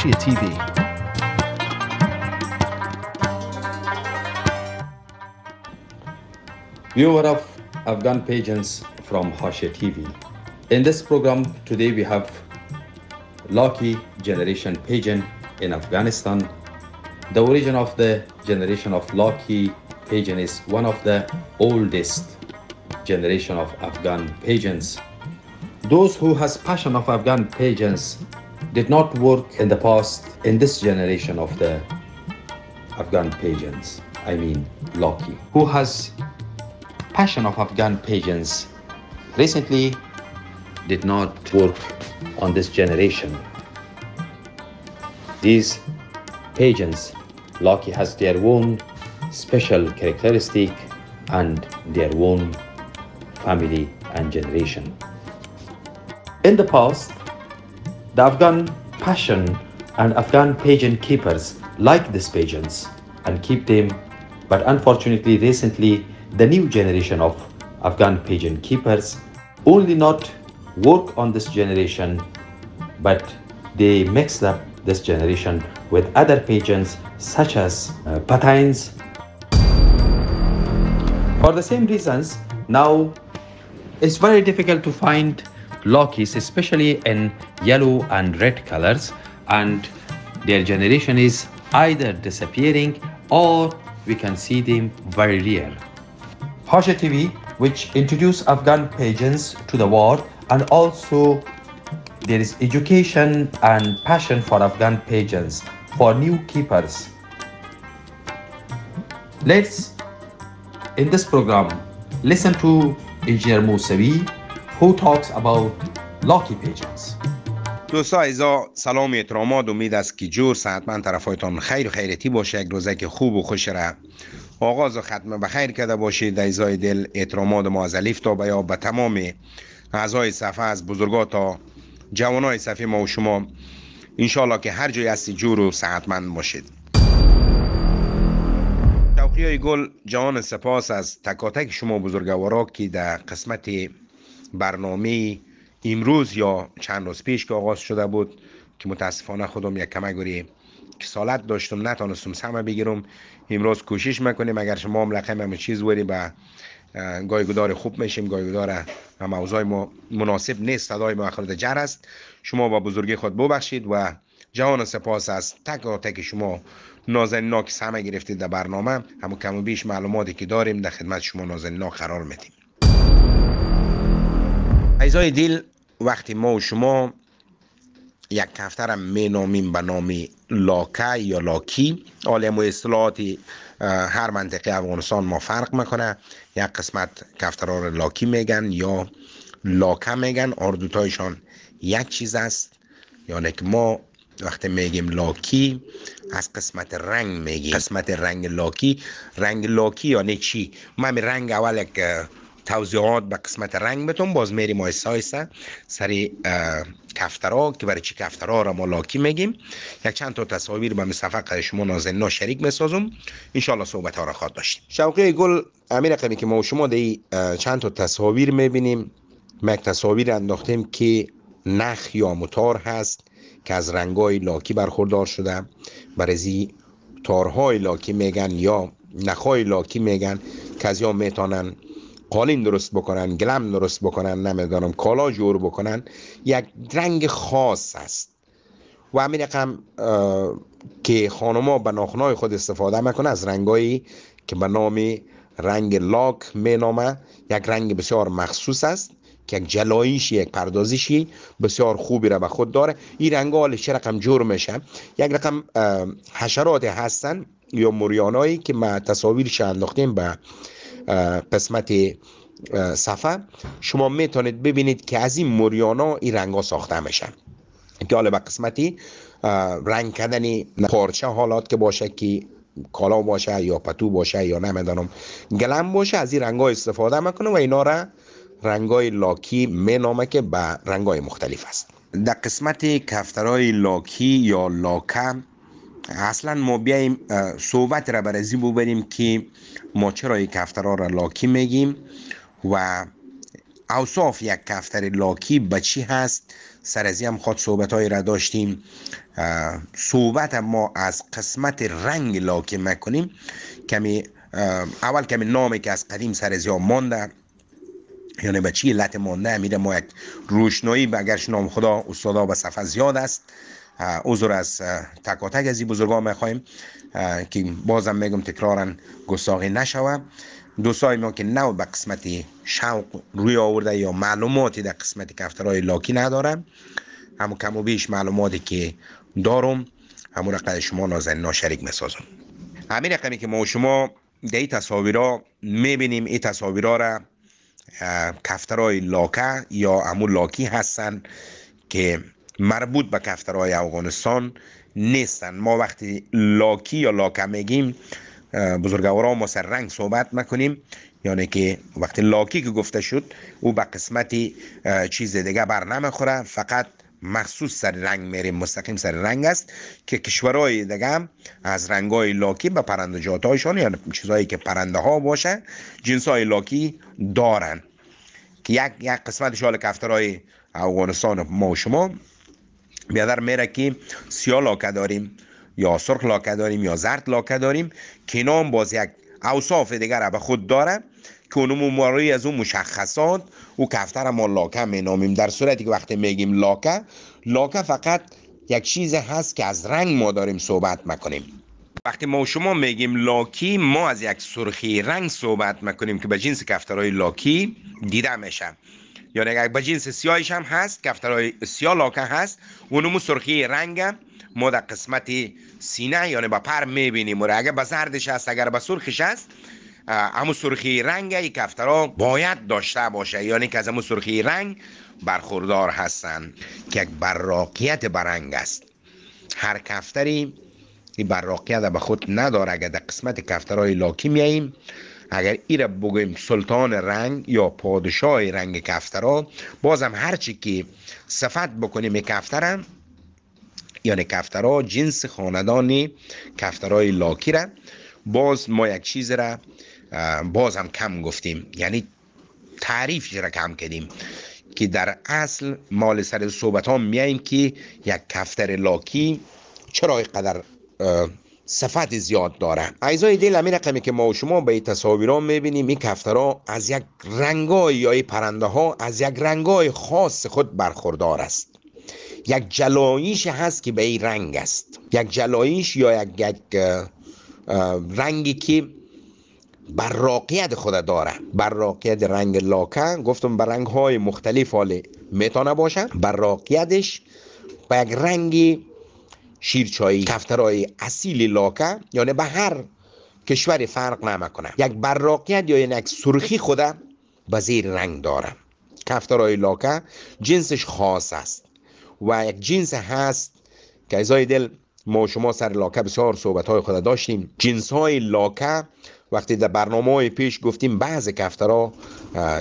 Acacia TV. Viewer of Afghan pageants from Hashia TV. In this program today we have lucky generation pageant in Afghanistan. The origin of the generation of lucky pageant is one of the oldest generation of Afghan pageants. Those who has passion of Afghan pageants did not work in the past in this generation of the Afghan pageants. I mean, Loki, who has passion of Afghan pageants, recently did not work on this generation. These pageants, Loki has their own special characteristic and their own family and generation. In the past, the Afghan passion and Afghan pigeon keepers like these pigeons and keep them, but unfortunately, recently, the new generation of Afghan pigeon keepers only not work on this generation, but they mix up this generation with other pigeons such as uh, patines. For the same reasons, now it's very difficult to find lockies, especially in yellow and red colors, and their generation is either disappearing or we can see them very rare. Pasha TV, which introduced Afghan pagans to the world, and also there is education and passion for Afghan pagans for new keepers. Let's, in this program, listen to Engineer Musavi who talks about lucky pigeons. دوستا ایزا سلام احترامات امید است که جور طرف طرفایتان خیر و خیرتی باشه یک روزه که خوب و خوش را آغاز و ختمه به خیر کرده باشید ایزای دل احترامات ما از الف تا بیا به تمام اعضای صفحه از بزرگا تا جوانای صفحه ما و شما انشالله که هر جای هستی جور و من باشید توقیه گل جهان سپاس از تکاتک شما بزرگوارا که در قسمت برنامه امروز یا چند روز پیش که آغاز شده بود که متاسفانه خودم یک گوری کسالت داشتم نتانستم سمه بگیرم امروز کوشش میکنیم اگر شما هم لقم همه چیز وری با گایگدار خوب میشیم گایگدار موضوع ما مناسب نیست صدای ما اخرت جر است شما با بزرگی خود ببخشید و جهان سپاس از تک و تک شما نازن ناک سمه گرفتید در برنامه همون کم و بیش معلوماتی که داریم در خدمت شما نازن ناک قرار میدیم عزیزای دل وقتی ما و شما یک کفتر می نامیم به نام لاکه یا لاکی عالم و هر منطقه افغانستان ما فرق میکنه یک قسمت کفترها را لاکی میگن یا لاکه میگن آردوتایشان یک چیز است یعنی که ما وقتی میگیم لاکی از قسمت رنگ میگیم قسمت رنگ لاکی رنگ لاکی یعنی چی من رنگ اول توضیحات به قسمت رنگ بتون باز میریم مای سایسه سری کفترا که برای چی کفترها را ما لاکی میگیم یک چند تا تصاویر به صفحه شما نازنین شریک میسازم ان صحبت ها را خواهد داشتیم شوقی گل امیر قمی که ما و شما دی چند تا تصاویر میبینیم ما یک تصاویر انداختیم که نخ یا متار هست که از رنگای لاکی برخوردار شده برزی تارهای لاکی میگن یا نخهای لاکی میگن که از یا میتونن قالین درست بکنن گلم درست بکنن نمیدانم کالا جور بکنن یک رنگ خاص است و همین رقم که خانما به ناخنای خود استفاده میکنه از رنگایی که به نام رنگ لاک می یک رنگ بسیار مخصوص است که یک جلاییشی یک پردازشی بسیار خوبی را به خود داره این رنگ ها چه رقم جور میشه یک رقم حشرات هستن یا موریانایی که ما تصاویرش انداختیم به قسمت صفحه شما میتونید ببینید که از این موریانا این رنگ ها ساخته میشن که حالا به قسمتی رنگ کردن پارچه حالات که باشه که کالا باشه یا پتو باشه یا نمیدانم گلم باشه از این رنگ ها استفاده میکنه و اینا را رنگ های لاکی مینامه که به رنگ های مختلف است در قسمت کفترهای لاکی یا لاکم اصلا ما بیاییم صحبت را برازی ببریم که ما چرا یک کفترها را لاکی میگیم و اوصاف یک کفتر لاکی به چی هست سر هم خود صحبت های را داشتیم صحبت ما از قسمت رنگ لاکی میکنیم کمی اول کمی نامی که از قدیم سر از مانده یعنی به چی علت مانده میره ما یک روشنایی به اگرش نام خدا استادا به صفحه زیاد است عذر از تکاتک از این بزرگان میخوایم که بازم میگم تکرارا گستاخی نشوه دوستای ما که نو به قسمت شوق روی آورده یا معلوماتی در قسمت کفترهای لاکی ندارم اما کم و بیش معلوماتی که دارم همون رقم شما نازن ناشریک میسازم همین رقمی که ما شما در این ها میبینیم این تصاویر را کفترهای لاکه یا امو لاکی هستن که مربوط به کفترهای افغانستان نیستند ما وقتی لاکی یا لاکه میگیم بزرگوارا ما سر رنگ صحبت میکنیم یعنی که وقتی لاکی که گفته شد او به قسمتی چیز دیگه بر نمیخوره فقط مخصوص سر رنگ میریم مستقیم سر رنگ است که کشورهای دیگه هم از رنگ های لاکی به پرندجات جاتایشان یعنی چیزهایی که پرنده ها باشه جنس های لاکی دارن که یک, یک قسمت شال کفترهای افغانستان ما شما بیادر میره که سیاه لاکه داریم یا سرخ لاکه داریم یا زرد لاکه داریم که نام باز یک اوصاف دیگر به خود داره که اونم ماری از اون مشخصات او کفتر ما لاکه می نامیم در صورتی که وقتی میگیم لاکه لاکه فقط یک چیز هست که از رنگ ما داریم صحبت میکنیم وقتی ما و شما میگیم لاکی ما از یک سرخی رنگ صحبت میکنیم که به جنس کفترهای لاکی دیده میشه یعنی اگر به جنس سیاهش هم هست کفترهای سیاه لاکه هست نمو سرخی رنگ ما در قسمت سینه یعنی به پر میبینیم و اگر به زردش هست اگر به سرخش هست اما سرخی رنگ ای کفترها باید داشته باشه یعنی که از امو سرخی رنگ برخوردار هستند که یک براقیت برنگ است هر کفتری این براقیت به خود نداره اگر در قسمت کفترهای لاکی میاییم اگر این را بگویم سلطان رنگ یا پادشاه رنگ کفترا بازم هرچی که صفت بکنیم کفترم یعنی کفترا جنس خاندانی کفترای لاکی را باز ما یک چیز را باز هم کم گفتیم یعنی تعریفش را کم کردیم که در اصل مال سر صحبت ها میاییم که یک کفتر لاکی چرا اینقدر صفت زیاد داره اعضای دل همین رقمی که ما و شما به تصاویران میبینیم این کفترا از یک رنگای یا پرنده ها از یک رنگای خاص خود برخوردار است یک جلاییش هست که به این رنگ است یک جلاییش یا یک, یک رنگی که براقیت خود داره براقیت رنگ لاکه گفتم بر رنگ های مختلف حال میتونه باشه براقیتش به یک رنگی شیرچایی کفترهای اصیل لاکه یعنی به هر کشور فرق نمکنه یک براقیت یا یک سرخی خوده به زیر رنگ داره کفترهای لاکه جنسش خاص است و یک جنس هست که ازای دل ما شما سر لاکه بسیار صحبت های خود داشتیم جنس های لاکه وقتی در برنامه های پیش گفتیم بعض کفترها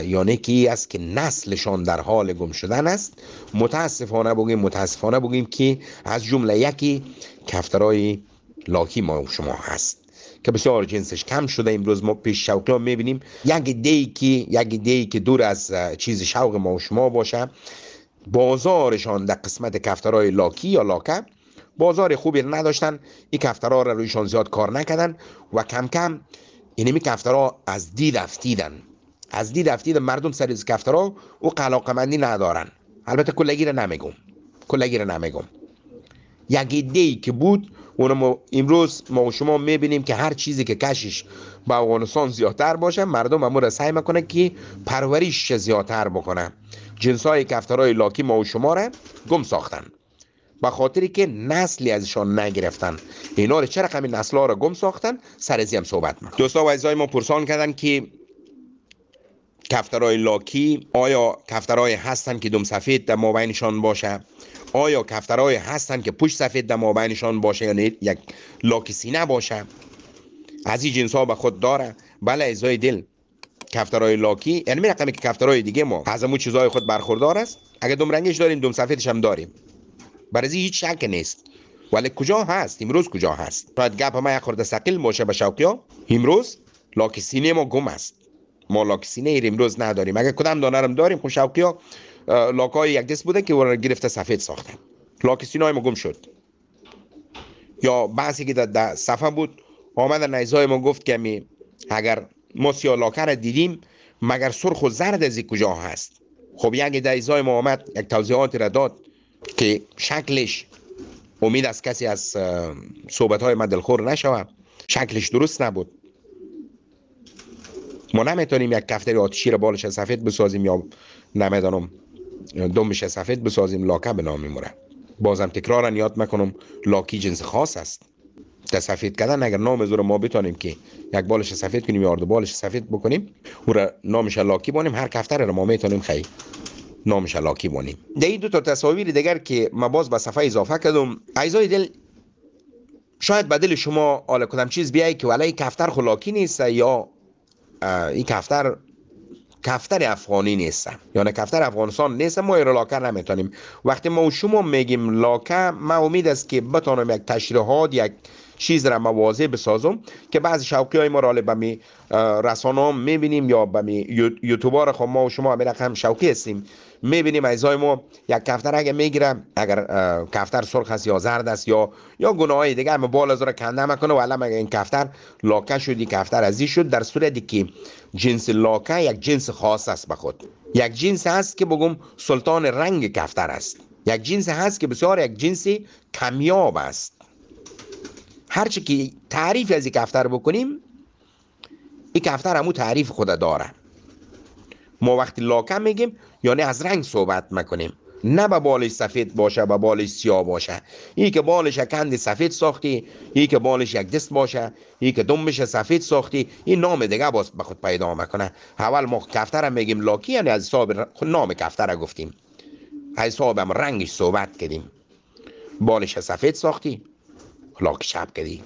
یعنی کی است که نسلشان در حال گم شدن است متاسفانه بگیم متاسفانه بگیم که از جمله یکی کفترهای لاکی ما شما هست که بسیار جنسش کم شده امروز ما پیش شوقی ها میبینیم یک دی که یک دی که دور از چیز شوق ما و شما باشه بازارشان در قسمت کفترهای لاکی یا لاکه بازار خوبی نداشتن این کفترها رو رویشان زیاد کار نکردن و کم کم یعنی می کفترا از دی دفتیدن از دی افتید مردم سر از کفترا او قلاقمندی ندارن البته کلگی را نمیگم کلگی را نمیگم یکی که بود ما امروز ما و شما میبینیم که هر چیزی که کشش به افغانستان زیادتر باشه مردم امور سعی میکنه که پروریش زیادتر بکنه جنس های کفترهای لاکی ما و شما را گم ساختن به خاطری که نسلی ازشان نگرفتن اینا رو چه رقم نسل ها رو گم ساختن سر هم صحبت میکنم دوستا و عزیزای ما پرسان کردن که کفترهای لاکی آیا کفترهای هستن که دوم سفید در مابینشان باشه آیا کفترهای هستن که پوش سفید در مابینشان باشه یا یک لاکی سینه باشه از این جنس ها به خود داره بله ازای دل کفترهای لاکی یعنی رقمی که کفترهای دیگه ما از چیزای چیزهای خود برخوردار است اگر دم رنگش داریم دوم سفیدش هم داریم برازی هیچ شک نیست ولی کجا هست امروز کجا هست شاید گپ ما یک خورده ثقیل موشه به شوقیا امروز لاک ما گم است ما لاک ایر امروز نداریم اگر کدام دانرم داریم خون خب شوقیا لاکای یک دست بوده که ورا گرفته سفید ساختن لاک های ما گم شد یا بعضی که در صفحه بود آمد نیزای ما گفت که می اگر ما لاکا را دیدیم مگر سرخ و زرد از کجا هست خب یک دیزای ما آمد یک توضیحات را داد که شکلش امید از کسی از صحبت های من دلخور شکلش درست نبود ما نمیتونیم یک کفتری آتشی را بالش سفید بسازیم یا نمیدانم دمش سفید بسازیم لاکه به نام میموره بازم تکرار یاد میکنم لاکی جنس خاص است در سفید کردن اگر نام زور ما بتانیم که یک بالش سفید کنیم یا دو بالش سفید بکنیم او را نامش لاکی بانیم هر کفتر را ما میتونیم خیلی شلاکی بانیم در این دو تا تصاویر دیگر که ما باز به صفحه اضافه کردم عیزای دل شاید به دل شما حالا کدام چیز بیای که ولی کفتر خلاکی نیست یا این کفتر کفتر افغانی نیست یعنی کفتر افغانستان نیست ما لاکر نمیتونیم وقتی ما و شما میگیم لاکه ما امید است که بتانم یک تشریحات یک چیز را مواضع بسازم که بعضی شوقی های ما را به می رسانه میبینیم یا به می یوتیوبار خب ما و شما به رقم شوقی هستیم میبینیم ایزای ما یک کفتر اگه میگیرم اگر کفتر سرخ است یا زرد است یا یا گناه های دیگه اما بال از را کنده مکنه و علم این کفتر لاکه شدی کفتر ازی شد در صورتی که جنس لاکه یک جنس خاص است به خود یک جنس هست که بگم سلطان رنگ کفتر است یک جنس هست که بسیار یک جنسی کمیاب است هرچی که تعریفی از این کفتر بکنیم این کفتر همون تعریف خود داره ما وقتی لاکم میگیم یعنی از رنگ صحبت میکنیم. نه به بالش سفید باشه به بالش سیاه باشه این که بالش کند سفید ساختی این که بالش یک دست باشه این که دمش سفید ساختی این نام دیگه باز به خود پیدا میکنه اول ما کفتر میگیم لاکی یعنی از حساب نام کفتر گفتیم از حساب رنگش صحبت کردیم بالش سفید ساختی کلاک شب کردی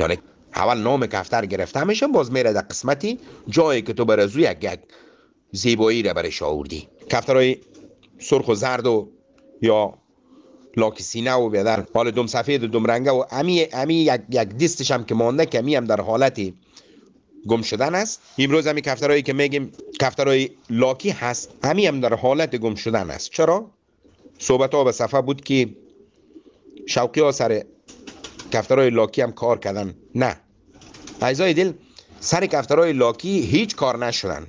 یعنی اول نام کفتر گرفته باز میره در قسمتی جایی که تو برزو یک یک زیبایی را برش آوردی کفترهای سرخ و زرد و یا لاک سینه و بیادر حال دم سفید و دم رنگه و امی, امی یک, یک دیستش هم که مانده که هم در حالتی گم شدن است امروز همی کفترهایی که میگیم کفترهای لاکی هست همین هم در حالت گم شدن است چرا صحبت ها به صفحه بود که شوقی ها سر کفترهای لاکی هم کار کردن نه اعضای دل سر کفترهای لاکی هیچ کار نشدن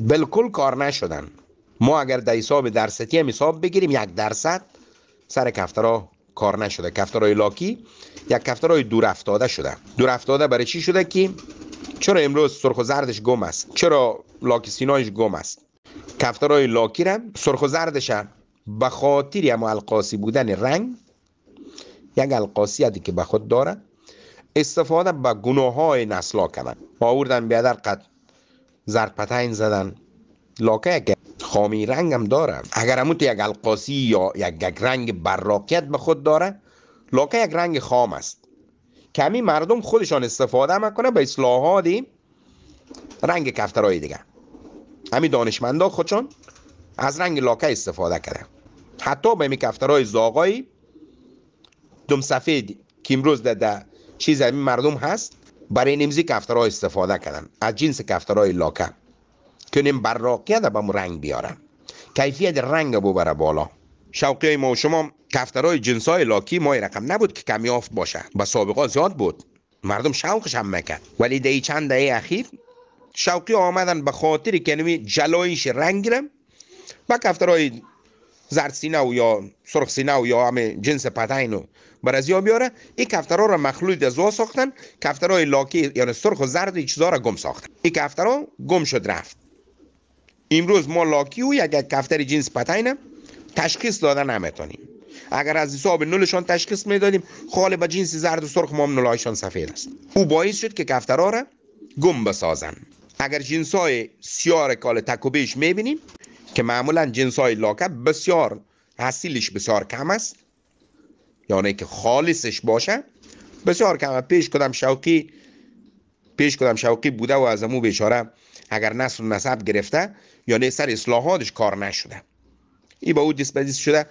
بالکل کار نشدن ما اگر در حساب درستی هم حساب بگیریم یک درصد سر کفترها کار نشده کفترهای لاکی یک کفترهای دور افتاده شده دور افتاده برای چی شده که چرا امروز سرخ و زردش گم است چرا لاکی سینایش گم است کفترهای لاکی را سرخ و زردش به خاطر اما القاسی بودن رنگ یک القاسیتی که به خود داره استفاده به گناه های نسلا کردن آوردن بیادر قد زرپتین زدن لاکه یک خامی رنگ هم داره اگر تو یک القاسی یا یک رنگ براکیت به خود داره لاکه یک رنگ خام است کمی مردم خودشان استفاده میکنه به اصلاحاتی رنگ کفترهای دیگه همین دانشمندا خودشان از رنگ لاکه استفاده کرده حتی به می کفترهای زاغایی دم سفید که امروز در چیز همین مردم هست برای نمزی کفترها استفاده کردن از جنس کفترهای لاکه کنیم براقیه در به رنگ بیارن کیفیت رنگ بو بره بالا شوقی های ما و شما کفترهای جنس های لاکی مای رقم نبود که کمیافت باشه و سابقا زیاد بود مردم شوقش هم میکرد ولی دهی چند دهی اخیر شوقی آمدن به خاطر کنوی جلایش رنگ رم و کفترهای زرد سینه یا سرخ سینه یا همه جنس بر از یا بیاره این کفترها را مخلوط از ساختن کفترهای لاکی یعنی سرخ و زرد و چیزا را گم ساختن این کفترها گم شد رفت امروز ما لاکی و یک کفتر جنس پتین تشخیص دادن نمیتونیم اگر از حساب نلشان تشخیص میدادیم خاله با جنس زرد و سرخ ما نلایشان سفید است او باعث شد که کفترها را گم بسازن اگر جنس های سیار کال تکوبیش میبینیم که معمولا جنس های لاکب بسیار حسیلش بسیار کم است یعنی که خالصش باشه بسیار کم پیش کدم شوقی پیش کدم شوقی بوده و از امو بیچاره اگر نسل نسب گرفته یعنی سر اصلاحاتش کار نشده ای با او دیسپزیس شده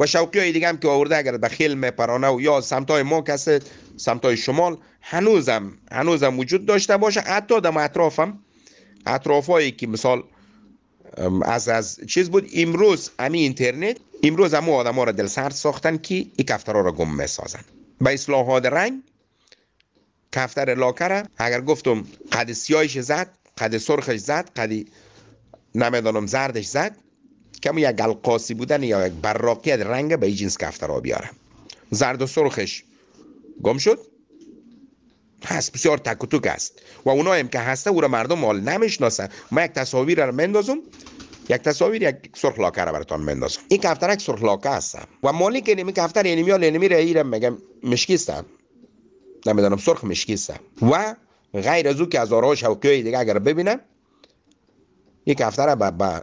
و شوقی های دیگه هم که آورده اگر به خیل پرانه و یا سمت های ما کسی سمت های شمال هنوزم هنوزم وجود داشته باشه حتی در اطرافم اطراف که مثال از از چیز بود امروز امی اینترنت امروز هم آدم ها را دل سرد ساختن که این کفتر را گم سازن به اصلاحات رنگ کفتر لاکر اگر گفتم قد سیایش زد قد سرخش زد قد نمیدانم زردش زد کمی یک القاسی بودن یا یک براقیت رنگ به این جنس ها بیارم زرد و سرخش گم شد پس بسیار تک و است و اونایم که هسته او را مردم حال نمیشناسن ما یک تصاویر را مندازم یک تصاویر یک سرخ لاکه را براتان مندازم این یک سرخ لاکه هستم و مالی که نمی کفتر اینمی یا اینمی را یعنی یعنی ایرم میگم مشکیستم نمیدانم سرخ است. و غیر از او که از و شوقی دیگه اگر ببینم یک کفتر به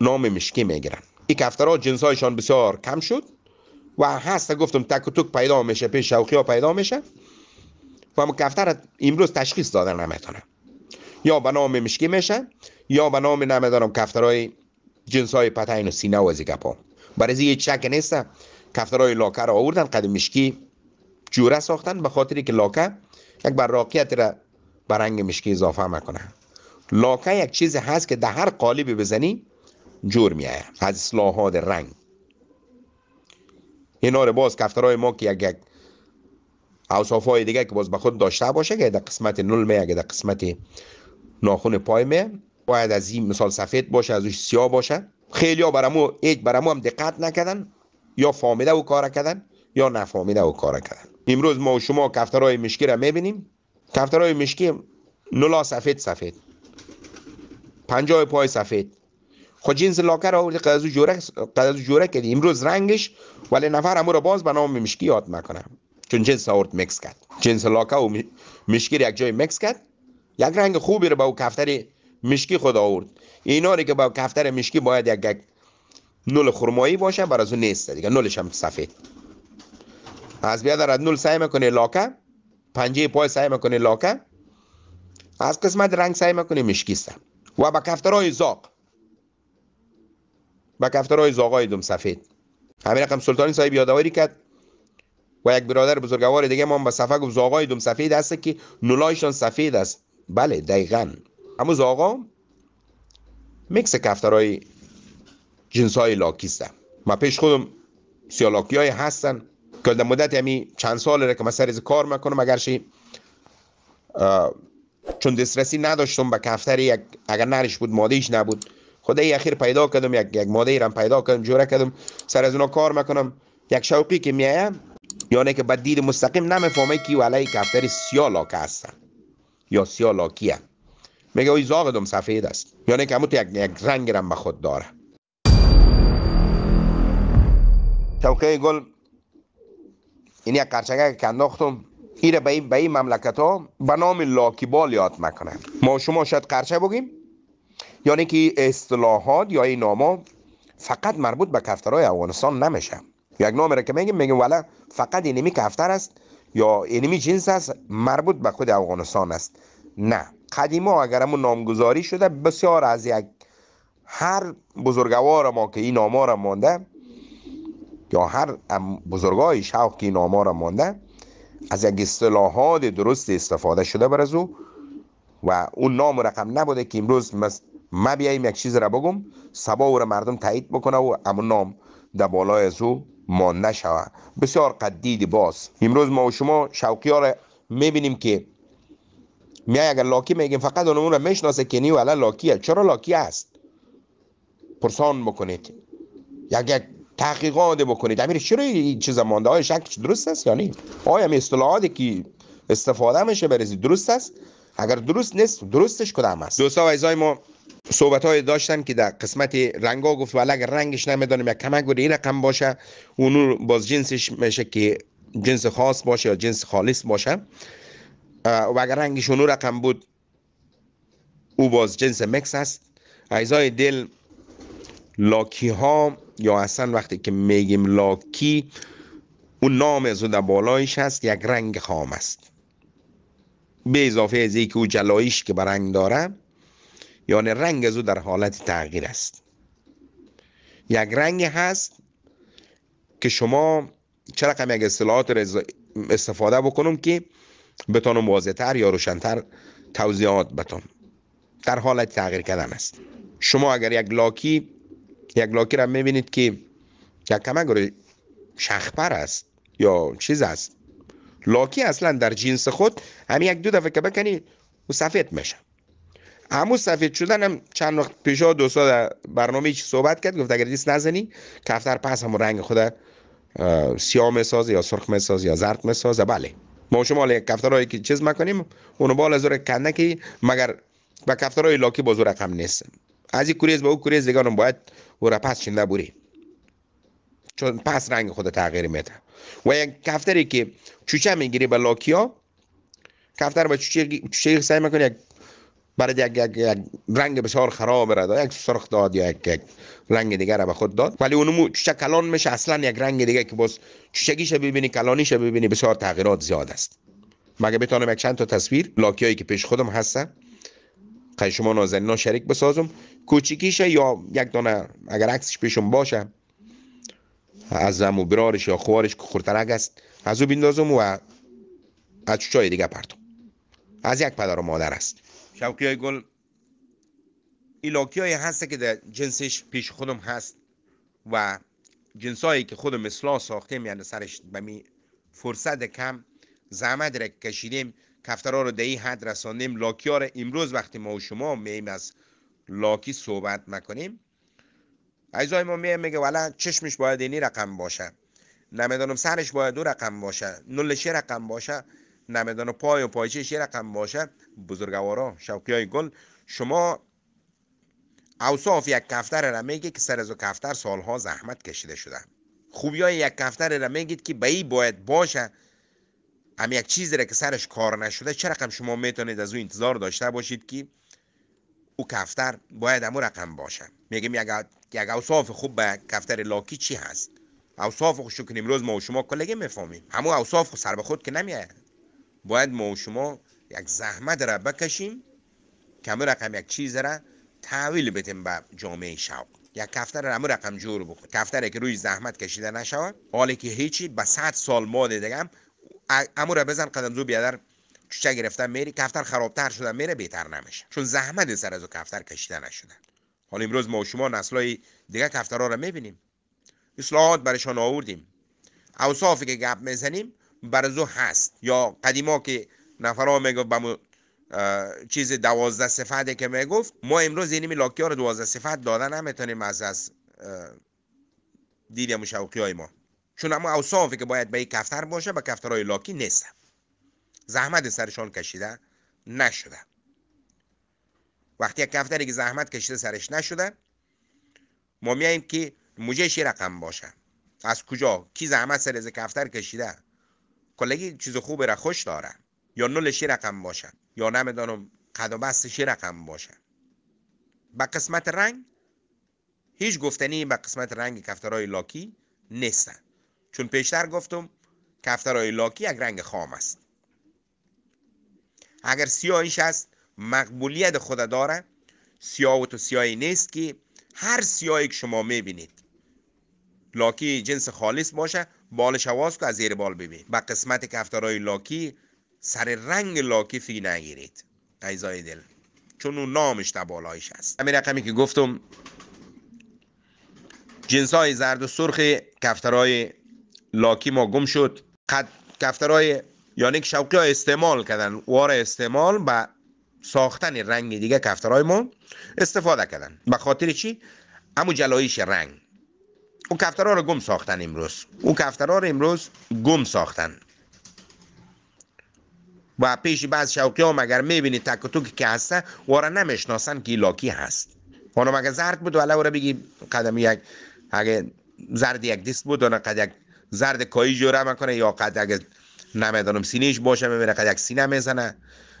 نام مشکی میگیرن این جنس هایشان بسیار کم شد و هست گفتم تک و پیدا میشه پیش شوقی ها پیدا میشه و مکفتر امروز تشخیص دادن نمیتونه یا به نام مشکی میشه یا به نام نمیدانم کفترهای جنس های پتین و سینه و زیگپا برای یه چک نیست کفترهای لاکه را آوردن قد مشکی جوره ساختن به خاطری که لاکه یک براقیت را به رنگ مشکی اضافه میکنه لاکه یک چیز هست که در هر قالبی بزنی جور میایه از اصلاحات رنگ اینا رو باز کفترهای ما که اوصاف های دیگه که باز به خود داشته باشه که در قسمت نل می اگه در قسمت ناخن پای می باید از این مثال سفید باشه از سیاه باشه خیلی ها برامو یک برامو هم دقت نکردن یا فامیده و کار کردن یا نفامیده و کار کردن امروز ما و شما کفترهای مشکی را میبینیم کفترهای مشکی نلا سفید سفید پنجای پای سفید خود خب جنس لاکه را آورده قدازو جوره, قدازو جوره کردی امروز رنگش ولی نفر را باز به نام مشکی یاد مکنم چون جنس آورد مکس کرد جنس لاکه و مشکی یک جای مکس کرد یک رنگ خوبی رو به او کفتر مشکی خود آورد اینا رو که با کفتر مشکی باید یک, یک نول خرمایی باشه بر از اون نیست دیگه نولش هم سفید از بیا در نول سعی میکنه لاکه پنجه پای سعی میکنه لاکه از قسمت رنگ سعی میکنه است. و با کفترهای زاق با کفترهای زاقای دوم سفید همین رقم سلطانی صاحب یادواری کرد و یک برادر بزرگوار دیگه ما به صفه گفت زاغای دوم سفید است که نولایشان سفید است بله دقیقا اما زاغا میکس کفترهای جنس های لاکی ما پیش خودم سیالاکی های هستن یعنی که در مدت همی چند سال را که من سریز کار میکنم اگر شی چون دسترسی نداشتم به کفتر یک اگر نرش بود مادهش نبود خدا ای اخیر پیدا کردم یک یک ماده ایرم پیدا کردم جوره کردم سر از کار میکنم یک شوقی که میایم یعنی که به دید مستقیم نمیفهمه کی کفتر کفتری لاکه هستن یا لاکیه میگه اوی دوم سفید است یعنی که همون یک, یک رنگ رم به خود داره شوقه گل این یک قرچگه که انداختم ایره به این, به این مملکت ها به نام لاکیبال یاد مکنه ما شما شاید قرچه بگیم یعنی که اصطلاحات یا این نامه فقط مربوط به کفترهای افغانستان نمیشه یک نام را که میگیم میگیم ولی فقط انمی کفتر است یا اینمی جنس است مربوط به خود افغانستان است نه قدیما اگر همون نامگذاری شده بسیار از یک هر بزرگوار ما که این نامه را مانده یا هر بزرگای شوق که این نامه را مانده از یک اصطلاحات درست استفاده شده بر از او و اون نام رقم نبوده که امروز ما بیاییم یک چیز را بگم سبا او را مردم تایید بکنه و همون نام در بالای از او مانده شود بسیار قدید باز امروز ما و شما شوقی ها را میبینیم که میای اگر لاکی میگیم فقط اون را میشناسه که نیو لاکی لاکیه چرا لاکی است پرسان بکنید یک یک تحقیقات بکنید امیر چرا این چیز مانده های شک درست است یا نیست آیا می اصطلاحاتی که استفاده میشه برزی درست است اگر درست نیست درستش کدام است دوستا و ایزای ما صحبت های داشتن که در قسمت ها گفت ولی اگر رنگش نمیدانیم یک کمک بوده این رقم باشه اونو باز جنسش میشه که جنس خاص باشه یا جنس خالص باشه و اگر رنگش اونو رقم بود او باز جنس مکس است عیزای دل لاکی ها یا اصلا وقتی که میگیم لاکی اون نام از در بالایش هست یک رنگ خام است به اضافه از که او جلایش که به رنگ داره یعنی رنگ از در حالت تغییر است یک رنگ هست که شما چرا رقم یک اصطلاحات استفاده بکنم که بتانم واضح تر یا روشنتر توضیحات بتانم در حالت تغییر کردن است شما اگر یک لاکی یک لاکی را میبینید که یک کمک شخپر است یا چیز است لاکی اصلا در جنس خود همین یک دو دفعه که بکنی و سفید میشه همون سفید شدن هم چند وقت پیشا دوستا در برنامه چی صحبت کرد گفت اگر دیس نزنی کفتر پس همون رنگ خود سیاه مساز یا سرخ مساز یا زرد مساز بله ما شما حالا کفترهایی که چیز مکنیم اونو بالا زور کنده که مگر با کفترهای لاکی با زور رقم نیست از این کوریز با او کوریز دیگه باید او را پس چنده بوری چون پس رنگ خود تغییر میده و یک کفتری که چوچه میگیری به لاکیا کفتر با چوچه, چوچه میکنه یک برای یک, یک, یک رنگ بسیار خراب را یک سرخ داد یا یک, یک رنگ دیگر را به خود داد ولی اونمو چوچه کلان میشه اصلا یک رنگ دیگه که باز چوچگیش ببینی کلانیش ببینی بسیار تغییرات زیاد است مگه بتونم یک چند تا تصویر لاکیایی که پیش خودم هستن که شما نازنینا شریک بسازم کوچیکیش یا یک دانه اگر عکسش پیشون باشه از زمو برارش یا خوارش که است از او بیندازم و از چای دیگه پرتم از یک پدر و مادر است شوکی های گل ایلاکی های هست که در جنسش پیش خودم هست و جنس هایی که خودم اصلاح ساختیم یعنی سرش به می فرصت کم زحمت را کشیدیم کفترها رو دهی حد رساندیم لاکی ها را امروز وقتی ما و شما میم از لاکی صحبت مکنیم عیزای ما میم میگه ولی چشمش باید اینی رقم باشه نمیدانم سرش باید دو رقم باشه نلشه رقم باشه نمیدان و پای و پایچش یه رقم باشه بزرگوارا شوقی های گل شما اوصاف یک کفتر را میگه که سر از کفتر سالها زحمت کشیده شده خوبی های یک کفتر را میگید که به ای باید باشه هم یک چیز را که سرش کار نشده چه رقم شما میتونید از او انتظار داشته باشید که او کفتر باید امو رقم باشه میگیم یک یک اوصاف خوب به کفتر لاکی چی هست اوصاف خوشو کنیم روز ما و شما کلگه میفهمیم همو اوصاف سر به خود که نمیاد باید ما و شما یک زحمت را بکشیم کم رقم یک چیز را تحویل بتیم به جامعه شوق یک کفتر را رقم جور بکن کفتر که روی زحمت کشیده نشود حالی که هیچی به صد سال ماده دگم هم امو را بزن زو بیادر چوچه گرفتن میری کفتر خرابتر شده میره بهتر نمیشه چون زحمت سر از کفتر کشیده نشدن حال امروز ما و شما نسلای دیگه کفترها را میبینیم اصلاحات برشان آوردیم اوصافی که گپ میزنیم برزو هست یا قدیما که ها میگفت بمو چیز دوازده صفت که میگفت ما امروز اینیم لاکی ها رو دوازده صفت داده نمیتونیم از از دیدیم شوقی های ما چون اما اوصافی که باید به یک کفتر باشه به کفترهای لاکی نیست زحمت سرشان کشیده نشده وقتی یک کفتری که زحمت کشیده سرش نشده ما میاییم که موجه رقم باشه از کجا کی زحمت سر از کفتر کشیده کلگی چیز خوب خوش داره یا شی رقم باشه یا نمیدانم قد و شی رقم باشه با قسمت رنگ هیچ گفتنی به قسمت رنگ کفترهای لاکی نیستن چون پیشتر گفتم کفترهای لاکی یک رنگ خام است اگر سیاهیش است مقبولیت خود داره سیاه و تو سیاهی نیست که هر سیاهی که شما میبینید لاکی جنس خالص باشه بال شواز که از زیر بال ببین و قسمت کفترهای لاکی سر رنگ لاکی فی نگیرید عیزای دل چون اون نامش تا بالایش هست همین رقمی که گفتم جنس های زرد و سرخ کفترهای لاکی ما گم شد قد کفترهای یعنی که شوقی ها استعمال کردن وار استعمال و ساختن رنگ دیگه کفترهای ما استفاده کردن به خاطر چی؟ امو جلایش رنگ او کفترها رو گم ساختن امروز او کفترها رو امروز گم ساختن و پیش بعض شوقی ها مگر میبینی تک و توک که هسته واره نمیشناسن که لاکی هست اونو مگه زرد بود ولی واره بگی قدم یک اگه زرد یک دیست بود اونا قد یک زرد کایی جوره میکنه یا قد اگه نمیدانم سینیش باشه میبینه قد یک سینه میزنه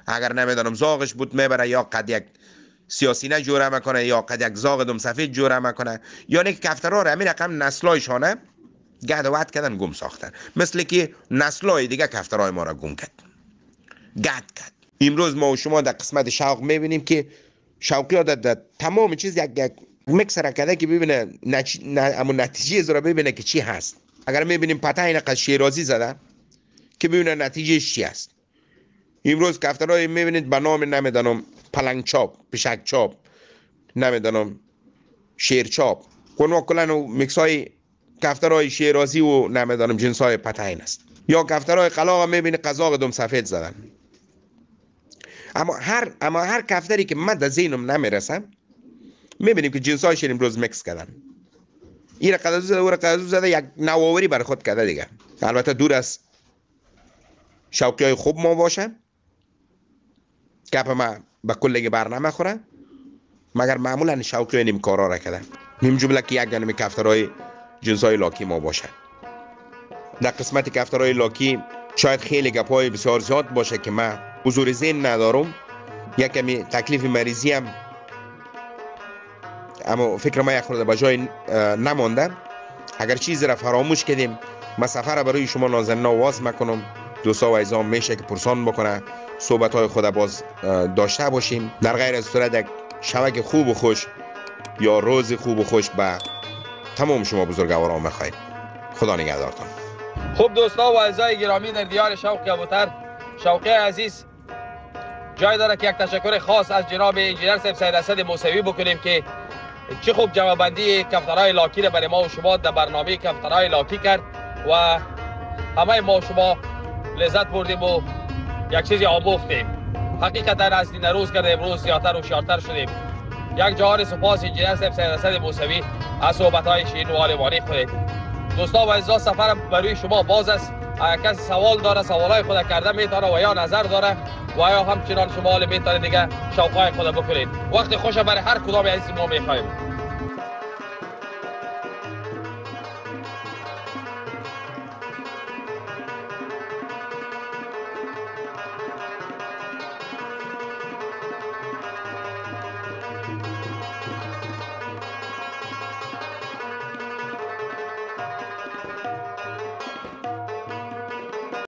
اگر نمیدانم زاغش بود میبره یا قد یک سیاسی نه جوره مکنه یا قد یک زاغ دم سفید جوره مکنه یعنی که کفترها را همین رقم نسلایشانه وعد کردن گم ساختن مثل که نسلای دیگه کفترهای ما را گم کرد گد کرد امروز ما و شما در قسمت شوق میبینیم که شوقی در تمام چیز یک یک را کرده که ببینه نچ... ن... اما نتیجه را ببینه که چی هست اگر میبینیم پته اینقدر شیرازی زده که ببینه نتیجه چی هست امروز کفترهای میبینید به نام نمیدانم چاپ، پیشک چاپ نمیدانم چاپ کنوا کلن و میکس های کفترهای شیرازی و نمیدانم جنس های پتین است یا کفترهای قلاق هم میبینی قزاق دوم سفید زدن اما هر اما هر کفتری که من در زینم نمیرسم میبینیم که جنس های شیریم روز میکس کردن این قدازو زده و قدازو زده یک نواوری بر خود کرده دیگه البته دور از شوقی های خوب ما باشم گپ ما به کلگی بر نمیخوره مگر معمولا شوقی این کارا را کردن نیم جمله که یک گنم کفترهای جنسای لاکی ما باشه در قسمت کفترهای لاکی شاید خیلی گپای بسیار زیاد باشه که من حضور زین ندارم یک کمی تکلیف مریضی هم اما فکر ما یک خورده به جای نمانده اگر چیزی را فراموش کردیم ما سفر برای شما نازن نواز مکنم دوستا و ایزام میشه که پرسان بکنه صحبت های خود باز داشته باشیم در غیر از صورت یک شبک خوب و خوش یا روز خوب و خوش به تمام شما بزرگواران میخواییم خدا نگهدارتان خوب دوستا و اعضای گرامی در دیار شوق کبوتر شوقی عزیز جای داره که یک تشکر خاص از جناب انجینر سیب سید اسد موسوی بکنیم که چه خوب جوابندی بندی کفترهای لاکی را برای ما و شما در برنامه کفترهای لاکی کرد و همه ما و شما لذت بردیم و یک چیزی آموختیم حقیقتا از دین روز کرده امروز زیادتر و شدیم یک جهار سپاس انجینر سب سید اسد موسوی از صحبت های شیرین و آلمانی خودید دوستان و عزیزا سفرم برای شما باز است اگر کسی سوال داره سوال های خود کرده میتونه و یا نظر داره و یا همچنان شما حال میتونه دیگه شوقای خود بکنید وقت خوش برای هر کدام عزیز ما میخوایم